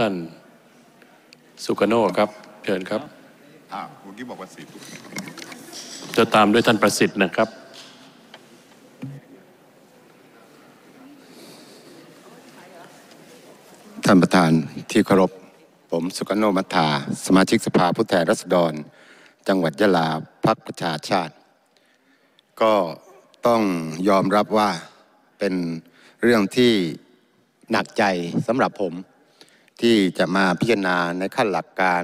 ท่าน สุกโนครับเชิญครับอ่าเมื่อกี้บอกว่าสิบจะตามด้วยท่านประสิทธิ์นะครับ ท่านประธานที่เคารพผม สุกโนมัทาสมาชิกสภาผู้แทนรัษฎร จังหวัดยะลาพักประชาชาติ ก็ต้องยอมรับว่าเป็นเรื่องที่หนักใจสำหรับผมที่จะมาพิจารณาในขั้นหลักการ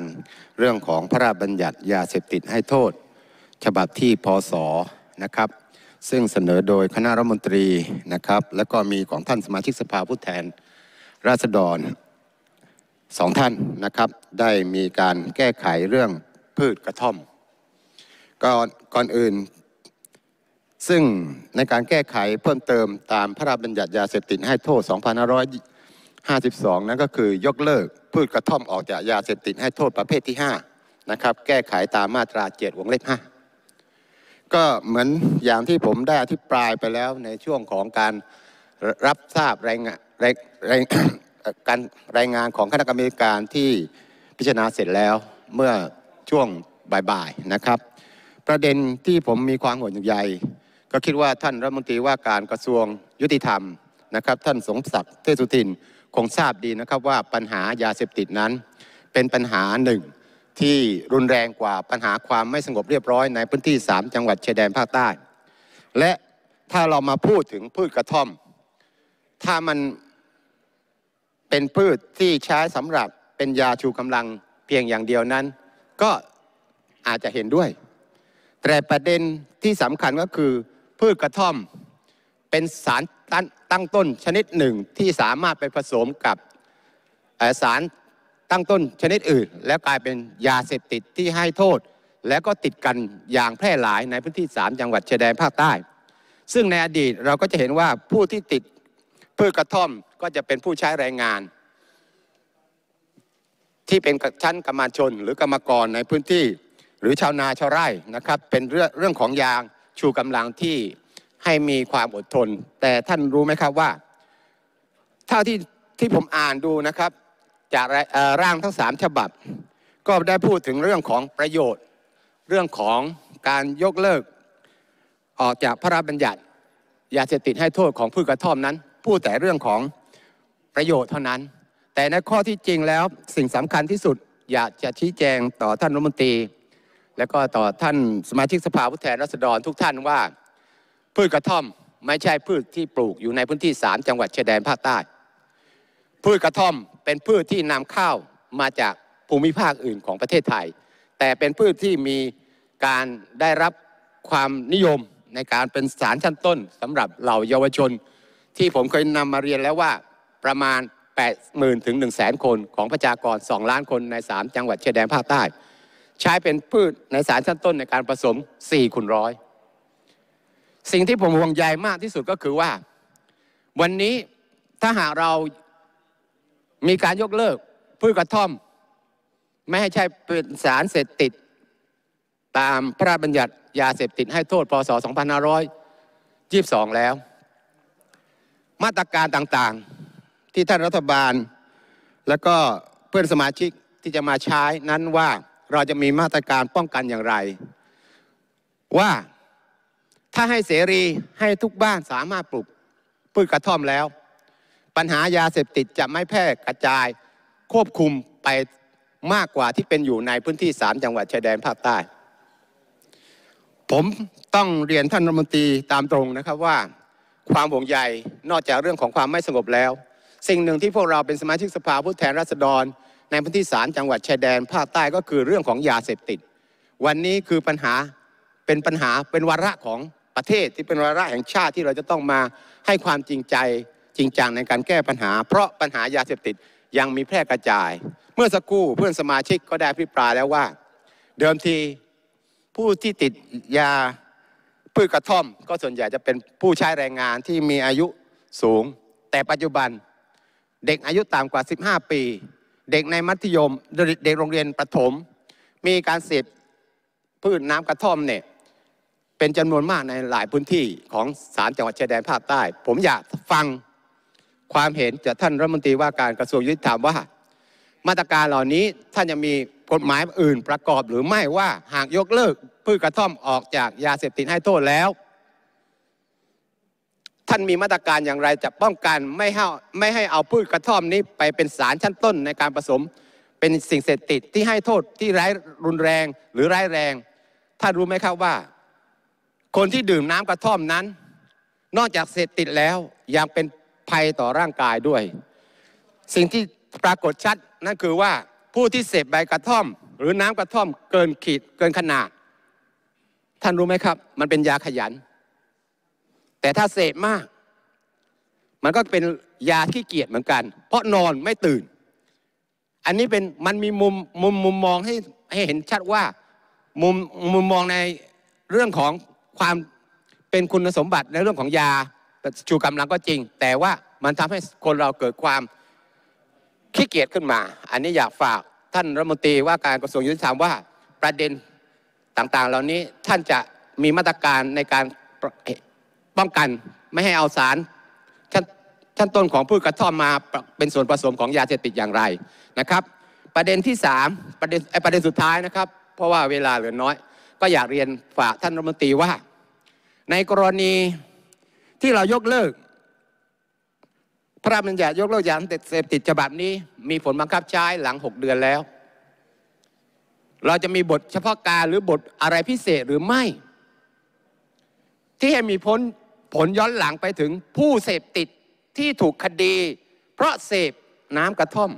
เรื่องของพระราชบัญญัติยาเสพติดให้โทษ ฉบับที่พศนะครับ ซึ่งเสนอโดยคณะรัฐมนตรีนะครับและก็มีของท่านสมาชิกสภาผู้แทนราษฎรสองท่านนะครับได้มีการแก้ไขเรื่องพืชกระท่อมก่อนก่อนอื่น ซึ่งในการแก้ไขเพิ่มเติมตามพระราชบัญญัติยาเสพติดให้โทษ 2 5 52 นั่นก็คือยกเลิก พืชกระท่อมออกจากยาเสพติดให้โทษประเภทที่5นะครับแก้ไขตามมาตรา7วงเล็บ5ก็เหมือนอย่างที่ผมได้อธิปรายไปแล้วในช่วงของการรับทราบรายงานการรายงานของคณะกรรมการที่พิจารณาเสร็จแล้วเมื่อช่วงบ่าย ๆ นะครับ ประเด็นที่ผมมีความห่วงใยก็คิดว่าท่านรัฐมนตรีว่าการกระทรวงยุติธรรมนะครับท่านสงศักดิ์เทศสุทินคงทราบดีนะครับว่าปัญหายาเสพติดนั้น เป็นปัญหาหนึ่งที่รุนแรงกว่าปัญหาความไม่สงบเรียบร้อยในพื้นที่3จังหวัดชายแดนภาคใต้ และถ้าเรามาพูดถึงพืชกระท่อม ถ้ามันเป็นพืชที่ใช้สำหรับเป็นยาชูกำลังเพียงอย่างเดียวนั้น ก็อาจจะเห็นด้วย แต่ประเด็นที่สำคัญก็คือพืชกระท่อมเป็นสารตั้งต้นชนิดหนึ่งที่สามารถไปผสมกับสารตั้งต้นชนิดอื่น แล้วกลายเป็นยาเสพติดที่ให้โทษ และก็ติดกันอย่างแพร่หลายในพื้นที่3จังหวัดชายแดนภาคใต้ ซึ่งในอดีตเราก็จะเห็นว่าผู้ที่ติดพืชกระท่อมก็จะเป็นผู้ใช้แรงงาน ที่เป็นชั้นกรรมชนหรือกรรมกรในพื้นที่หรือชาวนาชาวไร่นะครับเป็นเรื่องเรื่องของยางชูกำลังที่ให้มีความอดทน แต่ท่านรู้ไหมครับว่า เท่าที่ที่ผมอ่านดูนะครับจากร่างทั้งสามฉบับ ก็ได้พูดถึงเรื่องของประโยชน์ เรื่องของการยกเลิกออกจากพระราชบัญญัติยาเสพติดให้โทษของพืชกระท่อมนั้น พูดแต่เรื่องของประโยชน์เท่านั้น แต่ในข้อที่จริงแล้วสิ่งสำคัญที่สุด อยากจะชี้แจงต่อท่านรัฐมนตรี และก็ต่อท่านสมาชิกสภาผู้แทนราษฎรทุกท่านว่าพืชกระท่อมไม่ใช่พืชที่ปลูกอยู่ในพื้นที่สามจังหวัดชายแดนภาคใต้ พืชกระท่อมเป็นพืชที่นำข้าวมาจากภูมิภาคอื่นของประเทศไทย แต่เป็นพืชที่มีการได้รับความนิยมในการเป็นสารชั้นต้นสำหรับเหล่าเยาวชน ที่ผมเคยนำมาเรียนแล้วว่าประมาณ 8 0,000 ถึง1 0 0 0 0 0 คนของประชากร2ล้านคนใน3จังหวัดชายแดนภาคใต้ใช้เป็นพืชในสารชั้นต้นในการผสม4คุณร้อยสิ่งที่ผมห่วงใยมากที่สุดก็คือว่า วันนี้ถ้าหากเรามีการยกเลิกพืชกระท่อม ไม่ให้ใช้เป็นสารเสพติดตามพระราชบัญญัติยาเสพติดให้โทษ พศ2522 แล้ว มาตรการต่างๆที่ท่านรัฐบาลและก็เพื่อนสมาชิกที่จะมาใช้นั้นว่าเราจะมีมาตรการป้องกันอย่างไรว่าถ้าให้เสรีให้ทุกบ้านสามารถปลูกพืชกระท่อมแล้ว ปัญหายาเสพติดจะไม่แพร่กระจายควบคุมไปมากกว่าที่เป็นอยู่ในพื้นที่สามจังหวัดชายแดนภาคใต้ ผมต้องเรียนท่านรัฐมนตรีตามตรงนะครับว่าความห่วงใยนอกจากเรื่องของความไม่สงบแล้ว สิ่งหนึ่งที่พวกเราเป็นสมาชิกสภาผู้แทนราษฎร ในพื้นที่สามจังหวัดชายแดน ภาคใต้ก็คือเรื่องของยาเสพติด วันนี้คือปัญหาเป็นปัญหาเป็นวาระของประเทศที่เป็นวาระแห่งชาติที่เราจะต้องมาให้ความจริงใจจริงจังในการแก้ปัญหา เพราะปัญหายาเสพติดยังมีแพร่กระจาย เมื่อสักครู่เพื่อนสมาชิกก็ได้พิปรายแล้วว่า เดิมทีผู้ที่ติดยาพืชกระท่อมก็ส่วนใหญ่จะเป็นผู้ใช้แรงงานที่มีอายุสูง แต่ปัจจุบันเด็กอายุต่ำกว่า 15 ปี เด็กในมัธยมเด็กโรงเรียนประถมมีการเสพพืชน้ำกระท่อมเนี่ยเป็นจำนวนมากในหลายพื้นที่ของสารจังหวัดชายแดนภาคใต้ ผมอยากฟังความเห็นจากท่านรัฐมนตรีว่าการกระทรวงยุติธรรมว่า มาตรการเหล่านี้ท่านยังมีกฎหมายอื่นประกอบหรือไม่ว่าหากยกเลิกพืชกระท่อมออกจากยาเสพติดให้โทษแล้ว ท่านมีมาตรการอย่างไรจะป้องกันไม่ให้ไม่ให้เอาพืชกระท่อมนี้ไปเป็นสารชั้นต้นในการผสม เป็นสิ่งเสพติดที่ให้โทษที่ร้ายรุนแรงหรือร้ายแรงท่านรู้ไหมครับว่าคนที่ดื่มน้ำกระท่อมนั้น นอกจากเสพติดแล้วยังเป็นภัยต่อร่างกายด้วย สิ่งที่ปรากฏชัด นั่นคือว่าผู้ที่เสพใบกระท่อม หรือน้ำกระท่อมเกินขีดเกินขนาดท่านรู้ไหมครับ มันเป็นยาขยัน แต่ถ้าเสพมาก มันก็เป็นยาขี้เกียจเหมือนกัน เพราะนอนไม่ตื่น อันนี้เป็นมันมีมุมมุมมุมมองให้ให้เห็นชัดว่ามุมมุมมองในเรื่องของความเป็นคุณสมบัติในเรื่องของยาชูกำลังก็จริง แต่ว่ามันทำให้คนเราเกิดความขี้เกียจขึ้นมา อันนี้อยากฝากท่านรัฐมนตรีว่าการกระทรวงยุติธรรมว่าประเด็นต่างๆ เหล่านี้ท่านจะมีมาตรการในการป้องกันไม่ให้เอาสารท่านนต้นของพืชกระท่อมมาเป็นส่วนผสมของยาเสพติดอย่างไรนะครับ ประเด็นที่ 3 ประเด็นประเด็นสุดท้ายนะครับ เพราะว่าเวลาเหลือน้อยก็อยากเรียนฝากท่านรัฐมนตรีว่า ในกรณีที่เรายกเลิก พระราชบัญญัติยกเลิกยาเสพติดฉบับนี้ มีผลบังคับใช้หลังหกเดือนแล้ว เราจะมีบทเฉพาะการหรือบทอะไรพิเศษหรือไม่ ที่ให้มีผลผลย้อนหลังไปถึงผู้เสพติดที่ถูกคดีเพราะเสพน้ำกระท่อม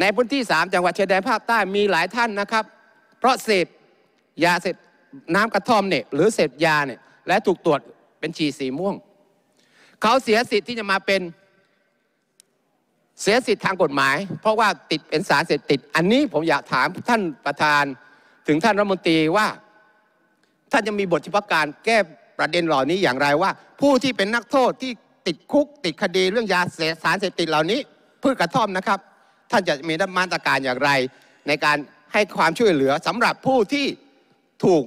ในพื้นที่สามจังหวัดชายแดนภาคใต้มีหลายท่านนะครับเพราะเสพยาเสพน้ำกระท่อมเนี่ยหรือเสพยาเนี่ยและถูกตรวจเป็นฉี่สีม่วง เขาเสียสิทธิ์ที่จะมาเป็นเสียสิทธิ์ทางกฎหมาย เพราะว่าติดเป็นสารเสพติด อันนี้ผมอยากถามท่านประธานถึงท่านรัฐมนตรีว่า ท่านจะมีบทเฉพาะการแก้ประเด็นเหล่านี้อย่างไรว่า ผู้ที่เป็นนักโทษที่ติดคุกติดคดีเรื่องยาเสพสารเสพติดเหล่านี้พืชกระท่อมนะครับ ท่านจะมีมาตรการอย่างไรในการให้ความช่วยเหลือสำหรับผู้ที่ถูก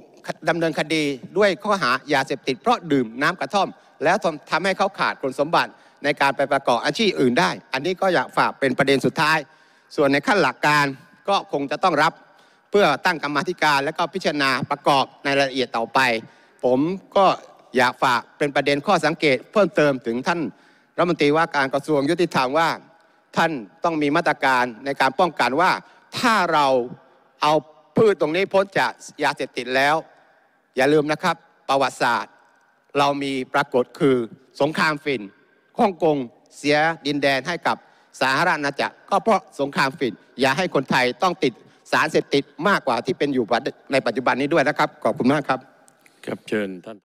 ดำเนินคดีด้วยข้อหายาเสพติดเพราะดื่มน้ำกระท่อม แล้วทำให้เขาขาดคุณสมบัติในการไปประกอบอาชีพอื่นได้ อันนี้ก็อยากฝากเป็นประเด็นสุดท้าย ส่วนในขั้นหลักการก็คงจะต้องรับเพื่อตั้งกรรมธิการและก็พิจารณาประกอบในรายละเอียดต่อไป ผมก็อยากฝากเป็นประเด็นข้อสังเกต เพิ่มเติมถึงท่านรัฐมนตรีว่าการกระทรวงยุติธรรมว่าท่านต้องมีมาตรการในการป้องกันว่าถ้าเราเอาพืชตรงนี้พ้นจากยาเสพติดแล้ว อย่าลืมนะครับประวัติศาสตร์ เรามีปรากฏคือสงครามฟินฮ่องกงเสียดินแดนให้กับสารารณจักรก็เพราะสงครามฟินอย่าให้คนไทยต้องติดสารเสพติดมากกว่าที่เป็นอยู่ในปัจจุบันนี้ด้วยนะครับ ขอบคุณมากครับ ครับเชิญท่าน